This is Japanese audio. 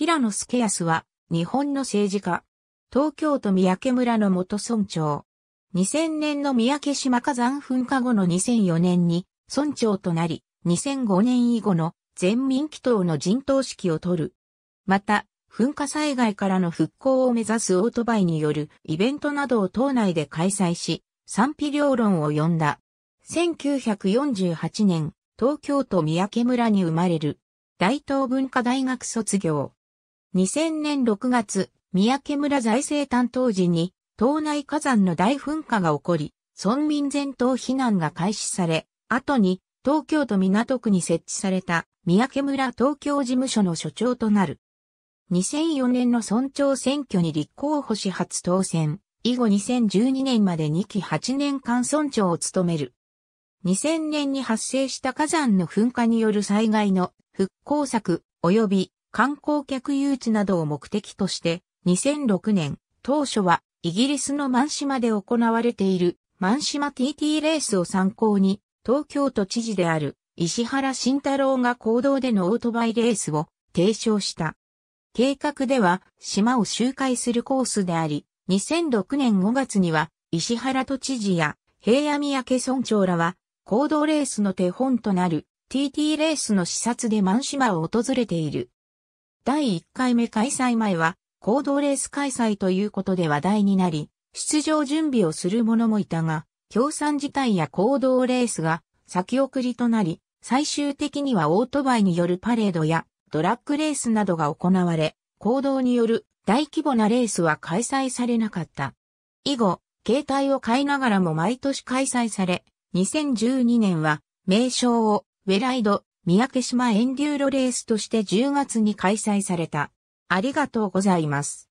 平野助康は、日本の政治家。東京都三宅村の元村長。2000年の三宅島火山噴火後の2004年に村長となり、2005年以後の全民祈祷の陣頭指揮を取る。また、噴火災害からの復興を目指すオートバイによるイベントなどを党内で開催し、賛否両論を呼んだ。1948年、東京都三宅村に生まれる。大東文化大学卒業。2000年6月、三宅村財政担当時に、島内火山の大噴火が起こり、村民全島避難が開始され、後に東京都港区に設置された三宅村東京事務所の所長となる。2004年の村長選挙に立候補し初当選、以後2012年まで2期8年間村長を務める。2000年に発生した火山の噴火による災害の復興策及び観光客誘致などを目的として、2006年、当初はイギリスのマン島で行われているマン島 TT レースを参考に、東京都知事である石原慎太郎が行動でのオートバイレースを提唱した。計画では島を周回するコースであり、2006年5月には石原都知事や平野三宅村長らは行動レースの手本となる TT レースの視察で満島を訪れている。第1回目開催前は、行動レース開催ということで話題になり、出場準備をする者もいたが、協賛自体や行動レースが先送りとなり、最終的にはオートバイによるパレードやドラッグレースなどが行われ、行動による大規模なレースは開催されなかった。以後、携帯を買いながらも毎年開催され、2012年は名称をウェライド三宅島エンデューロレースとして10月に開催された。ありがとうございます。